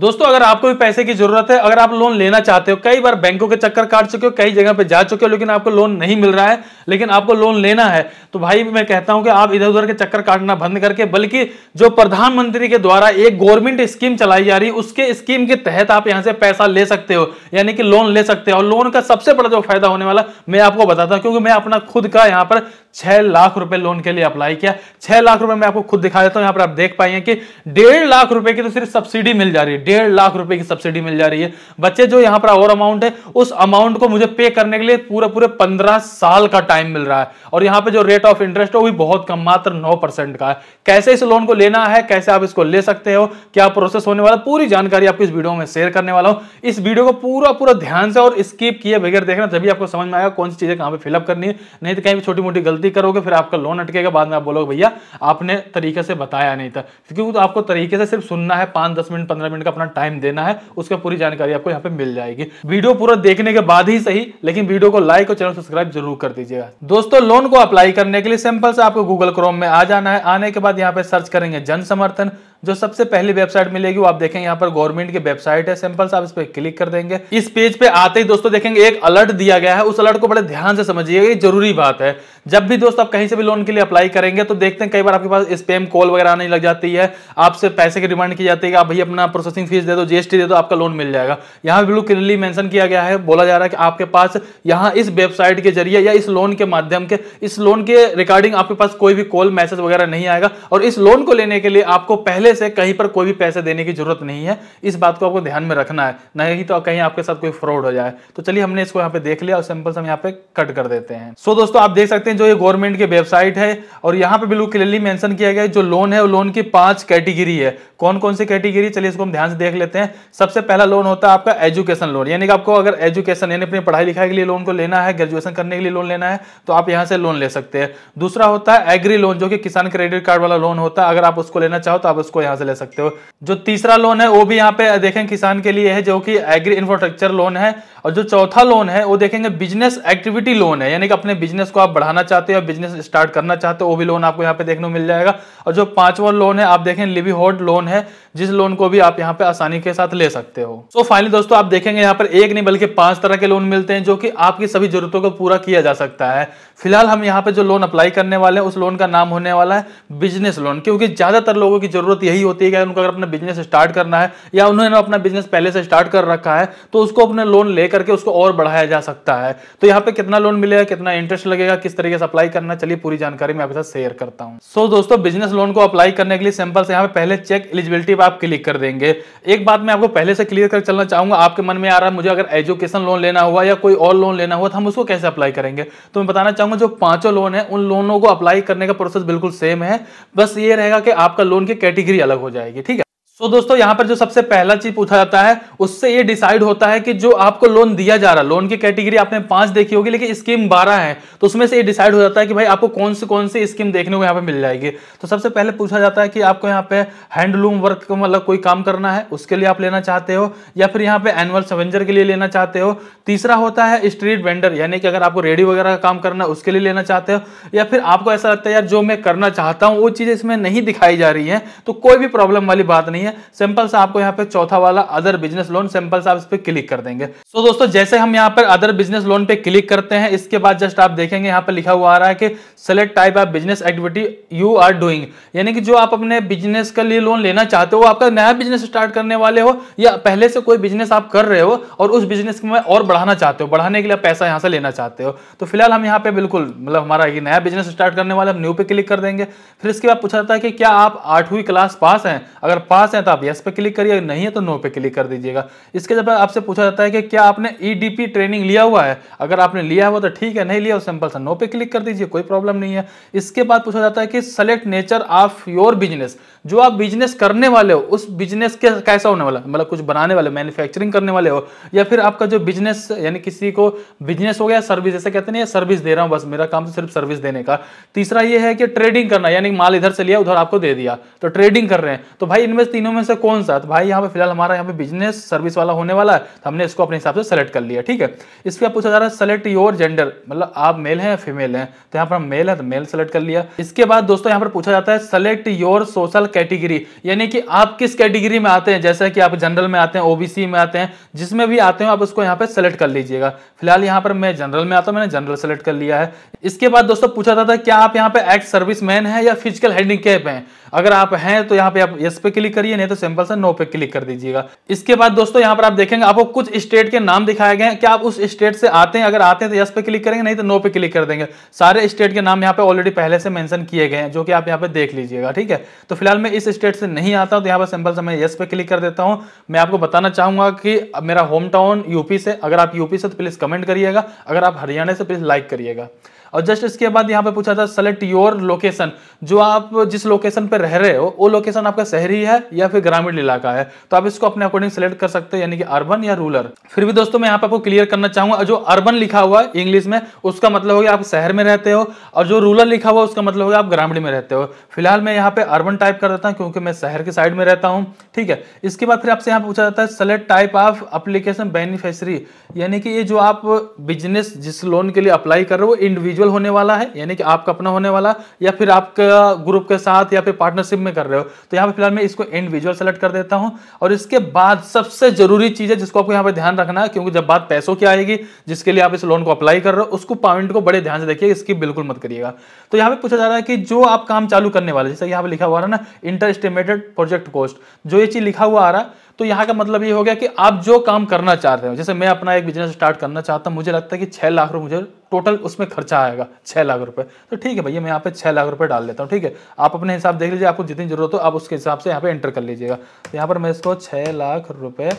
दोस्तों अगर आपको भी पैसे की जरूरत है अगर आप लोन लेना चाहते हो कई बार बैंकों के चक्कर काट चुके हो कई जगह पे जा चुके हो लेकिन आपको लोन नहीं मिल रहा है लेकिन आपको लोन लेना है तो भाई मैं कहता हूं कि आप इधर उधर के चक्कर काटना बंद करके बल्कि जो प्रधानमंत्री के द्वारा एक गवर्नमेंट स्कीम चलाई जा रही है उसके स्कीम के तहत आप यहाँ से पैसा ले सकते हो यानी कि लोन ले सकते हो और लोन का सबसे बड़ा जो फायदा होने वाला मैं आपको बताता हूँ क्योंकि मैं अपना खुद का यहाँ पर छह लाख रुपए लोन के लिए अप्लाई किया छह लाख रुपए मैं आपको खुद दिखा देता हूं यहां पर आप देख पाएंगे कि डेढ़ लाख रुपए की तो सिर्फ सब्सिडी मिल जा रही है डेढ़ लाख रुपए की सब्सिडी मिल जा रही है बच्चे जो यहां पर और अमाउंट है उस अमाउंट को मुझे पे करने के लिए पूरे पूरे पंद्रह साल का टाइम मिल रहा है और यहां पर जो रेट ऑफ इंटरेस्ट है वो भी बहुत कम मात्र नौ का है कैसे इस लोन को लेना है कैसे आप इसको ले सकते हो क्या प्रोसेस होने वाला पूरी जानकारी आपको इस वीडियो में शेयर करने वाला हूं इस वीडियो को पूरा पूरा ध्यान से और स्किप किए बगैर देखना तभी आपको समझ में आएगा कौन सी चीजें कहां पर फिलअप करनी है नहीं तो कहीं भी छोटी मोटी गलती गलती करोगे फिर आपका लोन अटकेगा बाद में आप बोलोगे भैया आपने तरीके से बताया नहीं था क्योंकि तो आपको तरीके से सिर्फ सुनना है पांच दस मिनट पंद्रह मिनट का अपना टाइम देना है उसका पूरी जानकारी आपको यहाँ पे मिल जाएगी वीडियो पूरा देखने के बाद ही सही लेकिन वीडियो को लाइक और चैनल सब्सक्राइब जरूर कर दीजिएगा दोस्तों लोन को अप्लाई करने के लिए सिंपल से आपको गूगल क्रोम में आ जाना है आने के बाद यहाँ पे सर्च करेंगे जन समर्थन जो सबसे पहली वेबसाइट मिलेगी वो आप देखें यहाँ पर गवर्नमेंट की वेबसाइट है सा आप इस पर क्लिक कर देंगे इस पेज पे आते ही दोस्तों देखेंगे एक अलर्ट दिया गया है उस अलर्ट को बड़े ध्यान से समझिएगा ये जरूरी बात है जब भी दोस्तों आप कहीं से भी लोन के लिए अप्लाई करेंगे तो देखते हैं कई बार आपके पास स्पेम कॉल वगैरह आने लग जाती है आपसे पैसे की डिमांड की जाती है आप भाई अपना प्रोसेसिंग फीस दे दो जीएसटी दे दो आपका लोन मिल जाएगा यहाँ बिल्कुल क्लियरली मैंशन किया गया है बोला जा रहा है कि आपके पास यहाँ इस वेबसाइट के जरिए या इस लोन के माध्यम के इस लोन के रिगार्डिंग आपके पास कोई भी कॉल मैसेज वगैरह नहीं आएगा और इस लोन को लेने के लिए आपको पहले खुले से कहीं पर कोई भी पैसे देने की जरूरत नहीं है इस बात को आपको ध्यान में रखना है नहीं तो कहीं आपके साथ कोई फ्रॉड हो जाए तो चलिए हमने इसको यहाँ पे देख लिया और सिंपल से हम यहाँ पे कट कर देते हैं सो दोस्तों आप देख सकते हैं जो ये गवर्नमेंट की वेबसाइट है और यहाँ पे बिल्कुल क्लियरली मैंशन किया गया है जो लोन है वो लोन की पांच कैटेगरी है कौन कौन सी कैटेगरी चलिए इसको हम ध्यान से देख लेते हैं सबसे पहला लोन होता है आपका एजुकेशन लोन यानी कि आपको अगर एजुकेशन यानी अपनी पढ़ाई लिखाई के लिए लोन को लेना है ग्रेजुएशन करने के लिए लोन लेना है तो आप यहाँ से लोन ले सकते हैं दूसरा होता है एग्री लोन जो कि किसान क्रेडिट कार्ड वाला लोन होता है अगर आप उसको लेना चाहो तो आप उसको यहाँ से ले सकते हो जो तीसरा लोन है वो भी यहाँ पे देखें किसान के लिए है जो कि एग्री इंफ्रास्ट्रक्चर लोन है और जो चौथा लोन है वो देखेंगे बिजनेस एक्टिविटी लोन है यानी कि अपने बिजनेस को आप बढ़ाना चाहते हो बिजनेस स्टार्ट करना चाहते हो वो भी लोन आपको यहाँ पे देखने को मिल जाएगा और जो पांचवा लोन है आप देखें लिवीहोड लोन है जिस लोन को भी आप यहाँ पे आसानी के साथ ले सकते हो सो so, फाइनली दोस्तों आप देखेंगे यहाँ पर एक नहीं बल्कि पांच तरह के लोन मिलते हैं जो कि आपकी सभी जरूरतों को पूरा किया जा सकता है फिलहाल हम यहाँ पे जो लोन अप्लाई करने वाले हैं उस लोन का नाम होने वाला है बिजनेस लोन क्योंकि ज्यादातर लोगों की जरूरत यही होती है कि उनको अगर अपना बिजनेस स्टार्ट करना है या उन्होंने अपना बिजनेस पहले से स्टार्ट कर रखा है तो उसको अपने लोन लेकर लेकर के उसको और बढ़ाया जा सकता है तो यहाँ पे कितना लोन मिलेगा कितना इंटरेस्ट लगेगा किस तरीके से अप्लाई करना चलिए पूरी जानकारी मैं आपके साथ शेयर करता हूँ सो so, दोस्तों बिजनेस लोन को अप्लाई करने के लिए सिंपल से यहाँ पे पहले चेक एलिजिबिलिटी पर आप क्लिक कर देंगे एक बात मैं आपको पहले से क्लियर कर चलना चाहूंगा आपके मन में आ रहा है मुझे अगर एजुकेशन लोन लेना हुआ या कोई और लोन लेना हुआ तो हम उसको कैसे अप्लाई करेंगे तो मैं बताना चाहूंगा जो पांचों लोन है उन लोनों को अप्लाई करने का प्रोसेस बिल्कुल सेम है बस ये रहेगा कि आपका लोन की कैटेगरी अलग हो जाएगी ठीक है सो so, दोस्तों यहाँ पर जो सबसे पहला चीज पूछा जाता है उससे ये डिसाइड होता है कि जो आपको लोन दिया जा रहा है लोन की कैटेगरी आपने पांच देखी होगी लेकिन स्कीम बारह है तो उसमें से ये डिसाइड हो जाता है कि भाई आपको कौन सी कौन सी स्कीम देखने को यहाँ पे मिल जाएगी तो सबसे पहले पूछा जाता है कि आपको यहाँ पे हैंडलूम वर्क मतलब कोई काम करना है उसके लिए आप लेना चाहते हो या फिर यहाँ पे एनुअल सवेंजर के लिए लेना चाहते हो तीसरा होता है स्ट्रीट वेंडर यानी कि अगर आपको रेडी वगैरह का काम करना है उसके लिए लेना चाहते हो या फिर आपको ऐसा लगता है यार जो मैं करना चाहता हूँ वो चीज़ इसमें नहीं दिखाई जा रही है तो कोई भी प्रॉब्लम वाली बात नहीं नहीं है सिंपल सा आपको यहाँ पे चौथा वाला अदर बिजनेस लोन सिंपल सा आप इस पर क्लिक कर देंगे सो so, दोस्तों जैसे हम यहाँ पर अदर बिजनेस लोन पे क्लिक करते हैं इसके बाद जस्ट आप देखेंगे यहाँ पर लिखा हुआ आ रहा है कि select type of business activity you are doing यानी कि जो आप अपने बिजनेस के लिए लोन लेना चाहते हो आपका नया बिजनेस स्टार्ट करने वाले हो या पहले से कोई बिजनेस आप कर रहे हो और उस बिजनेस में और बढ़ाना चाहते हो बढ़ाने के लिए पैसा यहाँ से लेना चाहते हो तो फिलहाल हम यहाँ पे बिल्कुल मतलब हमारा ये नया बिजनेस स्टार्ट करने वाले हम न्यू पे क्लिक कर देंगे फिर इसके बाद पूछा जाता है कि क्या आप आठवीं क्लास पास हैं अगर पास पास है तो आप यस पे क्लिक करिए नहीं है तो नो पे क्लिक कर दीजिएगा इसके जब आपसे पूछा जाता है कि क्या आपने ईडीपी e ट्रेनिंग लिया हुआ है अगर आपने लिया हुआ तो ठीक है नहीं लिया सिंपल सा नो पे क्लिक कर दीजिए कोई प्रॉब्लम नहीं है इसके बाद पूछा जाता है कि select nature of your business जो आप बिजनेस करने वाले हो उस बिजनेस के कैसा होने वाला मतलब कुछ बनाने वाले मैन्युफैक्चरिंग करने वाले हो या फिर आपका जो बिजनेस यानी किसी को बिजनेस हो गया सर्विस जैसे कहते हैं सर्विस दे रहा हूँ बस मेरा काम तो सिर्फ सर्विस देने का तीसरा ये है कि ट्रेडिंग करना यानी माल इधर से लिया उधर आपको दे दिया तो ट्रेडिंग कर रहे हैं तो भाई इनमें तीनों में से कौन सा तो भाई यहाँ पे फिलहाल हमारा यहाँ पे बिजनेस सर्विस वाला होने वाला है तो हमने इसको अपने हिसाब से सेलेक्ट कर लिया ठीक है इस पर पूछा जा रहा है सेलेक्ट योर जेंडर मतलब आप मेल हैं या फीमेल हैं तो यहाँ पर मेल है तो मेल सेलेक्ट कर लिया इसके बाद दोस्तों यहाँ पर पूछा जाता है सेलेक्ट योर सोशल कैटेगरी यानी कि आप किस कैटेगरी में आते हैं जैसा कि आप जनरल में आते हैं ओबीसी में आते हैं जिसमें भी आते हो आप उसको यहाँ पे सेलेक्ट कर लीजिएगा फिलहाल यहाँ पर मैं जनरल में आता हूँ मैंने जनरल सेलेक्ट कर लिया है इसके बाद दोस्तों पूछा था, था क्या आप यहाँ पे एक्ट सर्विस मैन है या फिजिकल कैप है अगर आप हैं तो यहाँ पे आप यस पे क्लिक करिए नहीं तो सिंपल से नो पे क्लिक कर दीजिएगा इसके बाद दोस्तों यहाँ पर आप देखेंगे आपको कुछ स्टेट के नाम दिखाए गए हैं क्या आप उस स्टेट से आते हैं अगर आते हैं तो यस पे क्लिक करेंगे नहीं तो नो पे क्लिक कर देंगे सारे स्टेट के नाम यहाँ पे ऑलरेडी पहले से मेंशन किए गए हैं जो कि आप यहाँ पे देख लीजिएगा ठीक है तो फिलहाल मैं इस स्टेट से नहीं आता हूं तो यहाँ पर सिंपल से मैं यस पे क्लिक कर देता हूं मैं आपको बताना चाहूंगा कि मेरा होम टाउन यूपी से अगर आप यूपी से तो प्लीज कमेंट करिएगा अगर आप हरियाणा से प्लीज लाइक करिएगा और जस्ट इसके बाद यहाँ पे पूछा था सेलेक्ट योर लोकेशन जो आप जिस लोकेशन पे रह रहे हो वो लोकेशन आपका शहरी है या फिर ग्रामीण इलाका है तो आप इसको अपने अकॉर्डिंग सेलेक्ट कर सकते हैं यानी कि अर्बन या रूरल फिर भी दोस्तों मैं यहाँ पे आपको क्लियर करना चाहूंगा जो अर्बन लिखा हुआ है इंग्लिश में उसका मतलब होगा आप शहर में रहते हो और जो रूरल लिखा हुआ उसका मतलब होगा आप ग्रामीण में रहते हो फिलहाल मैं यहाँ पे अर्बन टाइप कर देता हूँ क्योंकि मैं शहर के साइड में रहता हूँ ठीक है इसके बाद फिर आपसे यहाँ पूछा जाता है select type of application beneficiary यानी कि ये जो आप बिजनेस जिस लोन के लिए अप्लाई कर रहे हो इंडिविजुअल इंडिविजुअल होने वाला है यानी कि आपका अपना होने वाला या फिर आपका ग्रुप के साथ या फिर पार्टनरशिप में कर रहे हो तो यहाँ पे फिलहाल मैं इसको इंडिविजुअल सेलेक्ट कर देता हूँ और इसके बाद सबसे जरूरी चीज़ है जिसको आपको यहाँ पे ध्यान रखना है क्योंकि जब बात पैसों की आएगी जिसके लिए आप इस लोन को अप्लाई कर रहे हो उसको पॉइंट को बड़े ध्यान से देखिए इसकी बिल्कुल मत करिएगा तो यहाँ पे पूछा जा रहा है कि जो आप काम चालू करने वाले जैसे यहाँ पे लिखा हुआ रहा ना इंटर एस्टिमेटेड प्रोजेक्ट कॉस्ट जो ये चीज़ लिखा हुआ आ रहा है तो यहाँ का मतलब ये हो गया कि आप जो काम करना चाहते हो जैसे मैं अपना एक बिजनेस स्टार्ट करना चाहता हूँ मुझे लगता है कि छः लाख रुपये मुझे टोटल उसमें खर्चा आएगा छः लाख रुपए तो ठीक है भैया मैं यहाँ पे छः लाख रुपए डाल देता हूँ ठीक है आप अपने हिसाब देख लीजिए आपको जितनी जरूरत हो आप उसके हिसाब से यहाँ पे एंटर कर लीजिएगा तो यहाँ पर मैं इसको छः लाख रुपये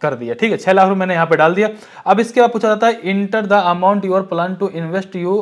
कर दिया ठीक है छह लाख रुपए मैंने यहाँ पे डाल दिया अब इसके बाद पूछा जाता है enter the amount your plan to invest you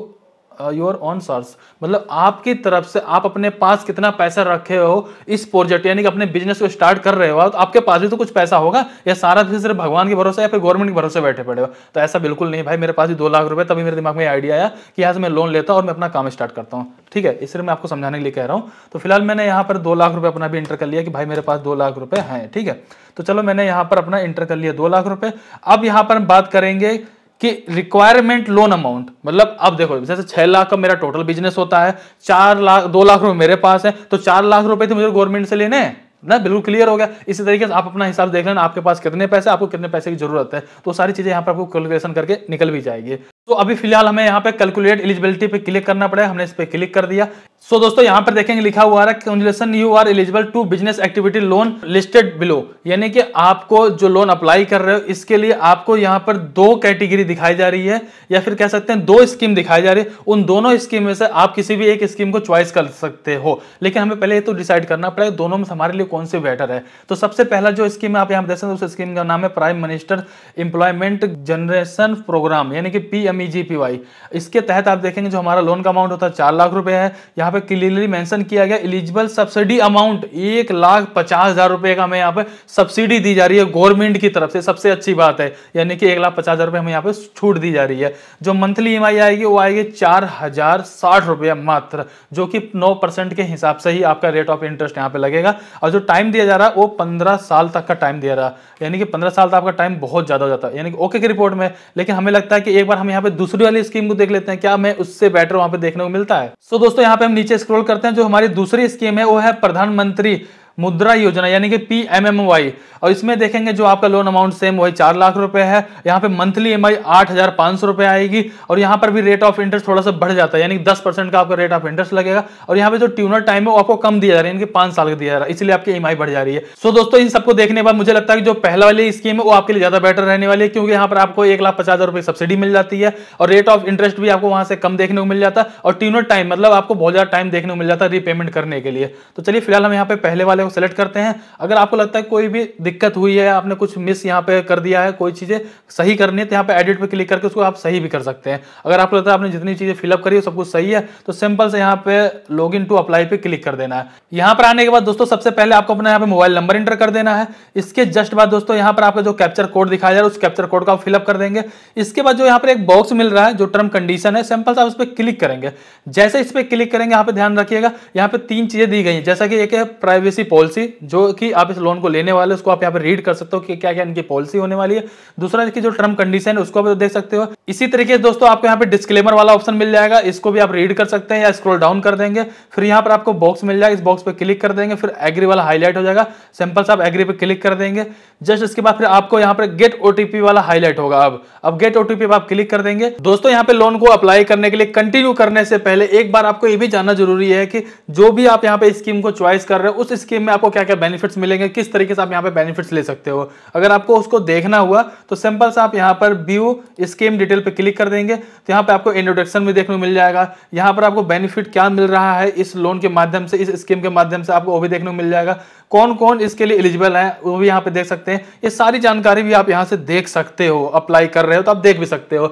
your own source मतलब आपकी तरफ से आप अपने पास कितना पैसा रखे हो इस प्रोजेक्ट यानी कि अपने बिजनेस को स्टार्ट कर रहे हो तो आपके पास भी तो कुछ पैसा होगा या सारा भी सिर्फ भगवान के भरोसे या फिर गवर्नमेंट के भरोसे बैठे पड़े हो तो ऐसा बिल्कुल नहीं भाई मेरे पास भी दो लाख रुपए तभी मेरे दिमाग में आइडिया आया कि यहाँ से मैं लोन लेता हूँ और मैं अपना काम स्टार्ट करता हूँ ठीक है इसलिए मैं आपको समझाने के लिए कह रहा हूँ तो फिलहाल मैंने यहाँ पर दो लाख रुपये अपना भी इंटर कर लिया कि भाई मेरे पास दो लाख रुपये हैं ठीक है तो चलो मैंने यहाँ पर अपना इंटर कर लिया दो लाख रुपये अब यहाँ पर हम बात करेंगे कि रिक्वायरमेंट लोन अमाउंट मतलब अब देखो जैसे छह लाख का मेरा टोटल बिजनेस होता है चार लाख दो लाख रुपए मेरे पास है तो चार लाख रुपए थे तो मुझे गवर्नमेंट से लेने ना बिल्कुल क्लियर हो गया इसी तरीके से आप अपना हिसाब देख लेना आपके पास कितने पैसे आपको कितने पैसे की जरूरत है तो सारी चीजें यहां पर आपको कैलकुलेशन करके निकल भी जाएगी तो अभी फिलहाल हमें यहाँ पे कैलकुलेट एलिजिबिलिटी पे क्लिक करना पड़ेगा हमने इस पर क्लिक कर दिया सो so, दोस्तों यहाँ पर देखेंगे लिखा हुआ है congratulation you are eligible to business activity loan listed below यानी कि आपको जो लोन अप्लाई कर रहे हो इसके लिए आपको यहाँ पर दो कैटेगरी दिखाई जा रही है या फिर कह सकते हैं दो स्कीम दिखाई जा रही है उन दोनों स्कीम में से आप किसी भी एक स्कीम को चॉइस कर सकते हो लेकिन हमें पहले ये तो डिसाइड करना पड़ेगा दोनों में हमारे लिए कौन सी बेटर है तो सबसे पहला जो स्कीम है आप यहाँ देख सकते हो उस स्कीम का नाम है prime minister employment generation programme यानी कि P M E G P Y इसके तहत आप देखेंगे जो हमारा लोन का अमाउंट होता है चार लाख रुपए है यहाँ पे क्लियरली मेंशन किया गया एलिजिबल सब्सिडी अमाउंट एक लाख पचास हजार रुपए का हमें यहाँ पे सब्सिडी दी जा रही है गवर्नमेंट की तरफ से सबसे अच्छी बात है यानी कि एक लाख पचास हजार रुपए हमें यहाँ पे छूट दी जा रही है जो मंथली ई e आएगी वो आएगी चार हजार साठ रुपए मात्र जो कि नौ परसेंट के हिसाब से ही आपका रेट ऑफ इंटरेस्ट यहाँ पे लगेगा और जो टाइम दिया जा रहा है वो पंद्रह साल तक का टाइम दिया रहा यानी कि पंद्रह साल तक आपका टाइम बहुत ज़्यादा हो जाता है यानी कि ओके की रिपोर्ट में लेकिन हमें लगता है कि एक बार हम यहाँ पे दूसरी वाली स्कीम को देख लेते हैं क्या हमें उससे बेटर वहां पे देखने को मिलता है सो so, दोस्तों यहाँ पे हम नीचे स्क्रोल करते हैं जो हमारी दूसरी स्कीम है वो है प्रधानमंत्री मुद्रा योजना यानी कि पी एम एम वाई और इसमें देखेंगे जो आपका लोन अमाउंट सेम वही चार लाख रुपए है यहाँ पे मंथली ई एम आई आठ हजार पांच सौ रुपए आएगी और यहाँ पर भी रेट ऑफ इंटरेस्ट थोड़ा सा बढ़ जाता है यानी दस परसेंट का आपका रेट ऑफ इंटरेस्ट लगेगा और यहाँ पे जो ट्यूनर टाइम है वो आपको कम दिया जा रहा है पांच साल का दिया जा रहा है इसलिए आपकी ई बढ़ जा रही है सो दोस्तों इन सबको देखने के बाद मुझे लगता है कि जो पहला वाली स्कीम है वो आपके लिए ज्यादा बेटर रहने वाली है क्योंकि यहाँ पर आपको एक लाख पचास हजार रुपये सब्सिडी मिल जाती है और रेट ऑफ इंटरेस्ट भी आपको वहां से कम देखने को मिल जाता है और ट्यूनर टाइम मतलब आपको बहुत ज्यादा टाइम देखने को मिल जाता है रीपेमेंट करने के लिए तो चलिए फिलहाल हम यहाँ पे पहले वाले को सेलेक्ट करते हैं अगर आपको लगता है कोई भी दिक्कत हुई है आपने कुछ मिस यहाँ पे कर दिया है कोई चीज़ें सही करनी है तो यहाँ पे एडिट पे क्लिक करके उसको आप सही भी कर सकते हैं अगर आपको लगता है आपने जितनी चीज़ें फिलअप करी है सब कुछ सही है तो सिंपल से यहाँ पे लॉग इन टू अप्लाई पे क्लिक कर देना है यहाँ पर आने के बाद दोस्तों सबसे पहले आपको अपना यहाँ पे मोबाइल नंबर इंटर कर देना है इसके जस्ट बाद दोस्तों यहाँ पर आपका जो कैप्चर कोड दिखाया जा रहा है उस कैप्चर कोड का आप फिलअप कर देंगे इसके बाद जो यहाँ पर एक बॉक्स मिल रहा है जो टर्म कंडीशन है सिंपल से आप उस पर क्लिक करेंगे जैसे इस पर क्लिक करेंगे यहाँ पे ध्यान रखिएगा यहाँ पे तीन चीज़ें दी गई हैं जैसा कि एक है प्राइवेसी पॉलिसी जो कि आप इस लोन को लेने वाले उसको आप यहाँ पर रीड कर सकते हो कि क्या क्या इनकी पॉलिसी होने वाली है दूसरा इसकी जो टर्म कंडीशन है उसको आप देख सकते हो इसी तरीके से दोस्तों आपको यहाँ पे डिस्क्लेमर वाला ऑप्शन मिल जाएगा इसको भी आप रीड कर सकते हैं या स्क्रोल डाउन कर देंगे फिर यहाँ पर आपको बॉक्स मिल जाएगा इस बॉक्स पर क्लिक कर देंगे फिर एग्री वाला हाईलाइट हो जाएगा सिंपल से आप एग्री पर क्लिक कर देंगे जस्ट इसके बाद फिर आपको यहाँ पर गेट ओटीपी वाला हाईलाइट होगा अब अब गेट ओटीपी आप क्लिक कर देंगे दोस्तों यहाँ पे लोन को अप्लाई करने के लिए कंटिन्यू करने से पहले एक बार आपको ये भी जानना जरूरी है कि जो भी आप यहाँ पे स्कीम को चॉइस कर रहे हो उस स्कीम में आपको क्या क्या बेनिफिट्स मिलेंगे किस तरीके से आप यहाँ पे बेनिफिट्स ले सकते हो अगर आपको उसको देखना हुआ तो सिंपल से आप यहाँ पर व्यू स्कीम डिटेल पर क्लिक कर देंगे तो यहाँ पे आपको इंट्रोडक्शन भी देखने को मिल जाएगा यहाँ पर आपको बेनिफिट क्या मिल रहा है इस लोन के माध्यम से इस स्कीम के माध्यम से आपको वो भी देखने को मिल जाएगा कौन कौन इसके लिए एलिजिबल है वो भी यहाँ पे देख सकते हैं ये सारी जानकारी भी आप यहाँ से देख सकते हो अप्लाई कर रहे हो तो आप देख भी सकते हो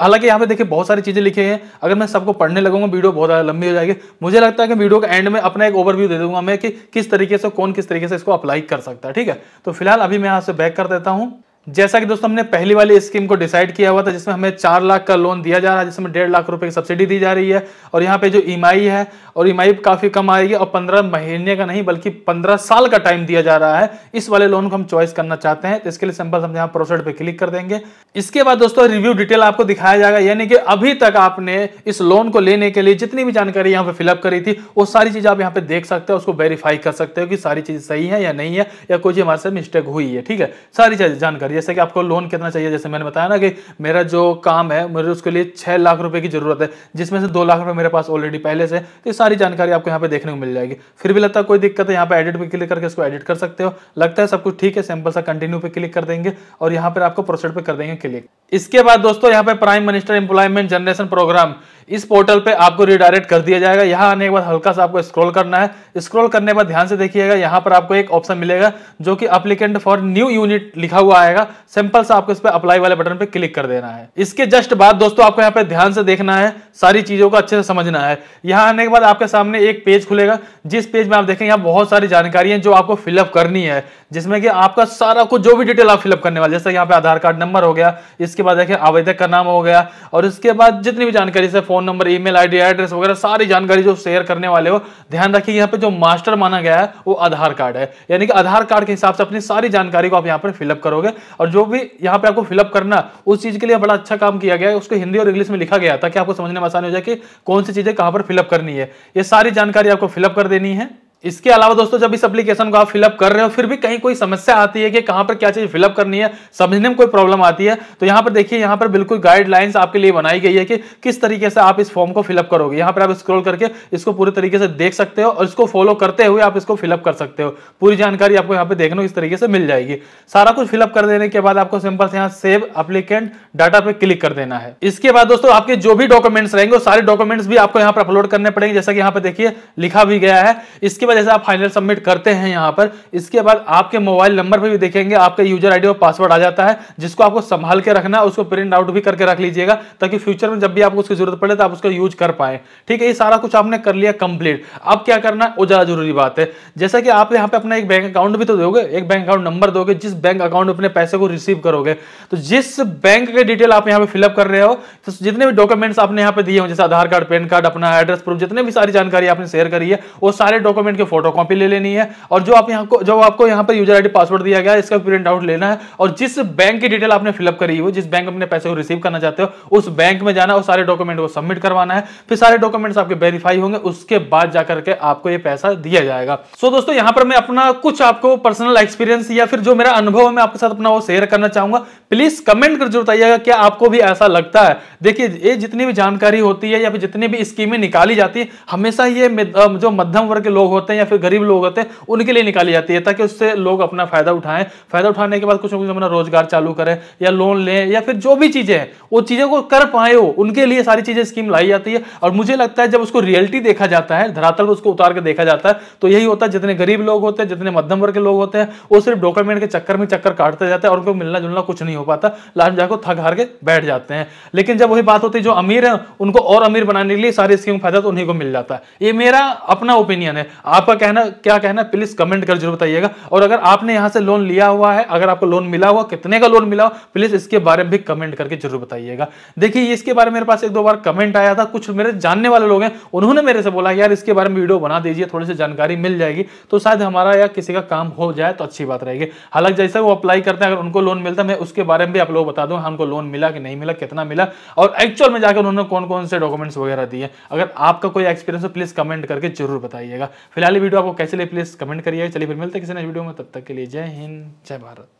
हालांकि यहाँ पे देखिए बहुत सारी चीज़ें लिखी हैं अगर मैं सबको पढ़ने लगूंगा वीडियो बहुत ज़्यादा लंबी हो जाएगी मुझे लगता है कि वीडियो के एंड में अपना एक ओवरव्यू दे दूंगा मैं कि किस तरीके से कौन किस तरीके से इसको अप्लाई कर सकता है ठीक है तो फिलहाल अभी मैं यहाँ से बैक कर देता हूँ जैसा कि दोस्तों हमने पहली वाली स्कीम को डिसाइड किया हुआ था जिसमें हमें चार लाख का लोन दिया जा रहा है जिसमें डेढ़ लाख रुपए की सब्सिडी दी जा रही है और यहाँ पे जो ई e है और ई e काफ़ी कम आएगी और पंद्रह महीने का नहीं बल्कि पंद्रह साल का टाइम दिया जा रहा है इस वाले लोन को हम चॉइस करना चाहते हैं तो इसके लिए सिंपल हम यहाँ प्रोसेड पर क्लिक कर देंगे इसके बाद दोस्तों रिव्यू डिटेल आपको दिखाया जाएगा यानी कि अभी तक आपने इस लोन को लेने के लिए जितनी भी जानकारी यहाँ पे फिलअप करी थी वो सारी चीज़ आप यहाँ पे देख सकते हो उसको वेरीफाई कर सकते हो कि सारी चीज़ सही है या नहीं है या कोई हमारे से मिस्टेक हुई है ठीक है सारी चीज़ जानकारी मतलब जैसे कि आपको लोन कितना चाहिए जैसे मैंने बताया ना कि मेरा जो काम है मुझे उसके लिए छह लाख रुपए की जरूरत है जिसमें से दो लाख रुपए मेरे पास ऑलरेडी पहले से तो ये सारी जानकारी आपको यहाँ पे देखने को मिल जाएगी फिर भी लगता है कोई दिक्कत है यहाँ पे एडिट पे क्लिक करके उसको एडिट कर सकते हो लगता है सब कुछ ठीक है सिंपल सा कंटिन्यू पे क्लिक कर देंगे और यहाँ पर आपको प्रोसेड पे कर देंगे क्लिक इसके बाद दोस्तों यहाँ पे prime minister employment generation programme इस पोर्टल पे आपको रिडायरेक्ट कर दिया जाएगा यहाँ आने के बाद हल्का सा आपको स्क्रॉल करना है स्क्रॉल करने के बाद ध्यान से देखिएगा यहाँ पर आपको एक ऑप्शन मिलेगा जो कि अप्लीकेंट फॉर न्यू यूनिट लिखा हुआ आएगा सिंपल सा आपको इस पर अप्लाई वाले बटन पर क्लिक कर देना है इसके जस्ट बाद दोस्तों आपको यहाँ पे ध्यान से देखना है सारी चीजों को अच्छे से समझना है यहाँ आने के बाद आपके सामने एक पेज खुलेगा जिस पेज में आप देखें यहाँ बहुत सारी जानकारी है जो आपको फिलअप करनी है जिसमें कि आपका सारा कुछ जो भी डिटेल आप फिलअप करने वाले जैसे यहाँ पे आधार कार्ड नंबर हो गया इसके बाद देखें आवेदक का नाम हो गया और इसके बाद जितनी भी जानकारी से phone number email ID address वगैरह सारी जानकारी जो शेयर करने वाले हो ध्यान रखिए यहाँ पे जो मास्टर माना गया है वो आधार कार्ड है यानी कि आधार कार्ड के हिसाब से अपनी सारी जानकारी को आप यहाँ पर फिलअप करोगे और जो भी यहाँ पे आपको फिलअप करना उस चीज के लिए बड़ा अच्छा काम किया गया है उसको हिंदी और इंग्लिश में लिखा गया था कि आपको समझने में आसानी हो जाए कि कौन सी चीजें कहाँ पर फिलअप करनी है ये सारी जानकारी आपको फिलअप कर देनी है इसके अलावा दोस्तों जब इस एप्लीकेशन को आप फिलअप कर रहे हो फिर भी कहीं कोई समस्या आती है कि कहां पर क्या चीज़ फिलअप करनी है समझने में कोई प्रॉब्लम आती है तो यहाँ पर देखिए यहां पर बिल्कुल गाइडलाइंस आपके लिए बनाई गई है कि किस तरीके से आप इस फॉर्म को फिलअप करोगे यहां पर आप स्क्रॉल करके इसको पूरे तरीके से देख सकते हो और इसको फॉलो करते हुए आप इसको फिलअप कर सकते हो पूरी जानकारी आपको यहाँ पर देखने को इस तरीके से मिल जाएगी सारा कुछ फिलअप कर देने के बाद आपको सिंपल से यहाँ सेव अप्लीकेंट डाटा पे क्लिक कर देना है इसके बाद दोस्तों आपके जो भी डॉक्यूमेंट्स रहेंगे सारे डॉक्यूमेंट्स भी आपको यहाँ पर अपलोड करने पड़ेंगे जैसा कि यहाँ पर देखिए लिखा भी गया है इसके बाद पर जैसे आप फाइनल सबमिट करते हैं यहाँ पर इसके बाद आपके मोबाइल नंबर पर भी देखेंगे आपका यूजर आईडी और पासवर्ड आ जाता है जिसको आपको संभाल के रखना है उसको प्रिंट आउट भी करके रख लीजिएगा ताकि फ्यूचर में जब भी आपको उसकी जरूरत पड़े तो आप उसको यूज कर पाए ठीक है ये सारा कुछ आपने कर लिया कंप्लीट अब क्या करना है वो ज़्यादा जरूरी बात है जैसा कि आप यहाँ पे अपना एक बैंक अकाउंट भी तो दोगे एक बैंक अकाउंट नंबर दोगे जिस बैंक अकाउंट में अपने पैसे को रिसीव करोगे तो जिस बैंक के डिटेल आप यहाँ पे फिलअप कर रहे हो तो जितने भी डॉक्यूमेंट्स आपने यहाँ पे दिए हो जैसे आधार कार्ड पैन कार्ड अपना एड्रेस प्रूफ जितने भी सारी जानकारी आपने शेयर करी है वो सारे डॉक्यूमेंट की कॉपी ले लेनी है और जो आप यहाँ को जो आपको यहाँ पर यूजर आईडी पासवर्ड दिया गया है इसका प्रिंट आउट लेना है और जिस बैंक की डिटेल आपने फिलअप करी हो जिस बैंक अपने पैसे को रिसीव करना चाहते हो उस बैंक में जाना और सारे डॉक्यूमेंट को सबमिट करवाना है फिर सारे डॉक्यूमेंट्स आपके वेरीफाई होंगे उसके बाद जाकर के आपको ये पैसा दिया जाएगा सो दोस्तों यहाँ पर मैं अपना कुछ आपको पर्सनल एक्सपीरियंस या फिर जो मेरा अनुभव है मैं आपके साथ अपना वो शेयर करना चाहूंगा प्लीज कमेंट कर जरूर बताइएगा क्या आपको भी ऐसा लगता है देखिए ये जितनी भी जानकारी होती है या फिर जितनी भी स्कीमें निकाली जाती है हमेशा ये जो मध्यम वर्ग के लोग होते हैं हैं या फिर गरीब लोग होते हैं उनके लिए निकाली जाती है ताकि उससे लोग अपना फायदा उठाएं फायदा उठाने के बाद कुछ ना अपना रोजगार चालू करें या लोन लें या फिर जो भी चीजें हैं वो चीजों को कर पाए हो उनके लिए सारी चीजें स्कीम लाई जाती है और मुझे लगता है जब उसको रियलिटी देखा जाता है धरातल उसको उतार के देखा जाता है तो यही होता है जितने गरीब लोग होते हैं जितने मध्यम वर्ग के लोग होते हैं वो सिर्फ डॉक्यूमेंट के चक्कर में चक्कर काटते जाते हैं और उनको मिलना जुलना कुछ नहीं हो पाता लास्ट जाकर थक हार के बैठ जाते हैं लेकिन जब वही बात होती है जो अमीर है उनको और अमीर बनाने के लिए सारी स्कीम फायदा तो उन्हीं को मिल जाता है ये मेरा अपना ओपिनियन है आपका कहना क्या कहना प्लीज कमेंट कर जरूर बताइएगा और अगर आपने यहां से लोन लिया हुआ है अगर आपको लोन मिला हुआ कितने का लोन मिला हुआ प्लीज इसके बारे में भी कमेंट करके जरूर बताइएगा देखिए इसके बारे में मेरे पास एक दो बार कमेंट आया था कुछ मेरे जानने वाले लोग हैं उन्होंने मेरे से बोला यार इसके बारे में वीडियो बना दीजिए थोड़ी सी जानकारी मिल जाएगी तो शायद हमारा या किसी का काम हो जाए तो अच्छी बात रहेगी हालांकि जैसे वो अप्लाई करते हैं अगर उनको लोन मिलता है मैं उसके बारे में भी आप लोग बता दूँ हमको लोन मिला कि नहीं मिला कितना मिला और एक्चुअल में जाकर उन्होंने कौन कौन से डॉक्यूमेंट्स वगैरह दिए अगर आपका कोई एक्सपीरियंस हो प्लीज कमेंट करके जरूर बताइएगा फिलहाल फिलहाल वीडियो आपको कैसे ले प्लीज़ कमेंट करिए चलिए फिर मिलते हैं किसी नए वीडियो में तब तक के लिए जय हिंद जय भारत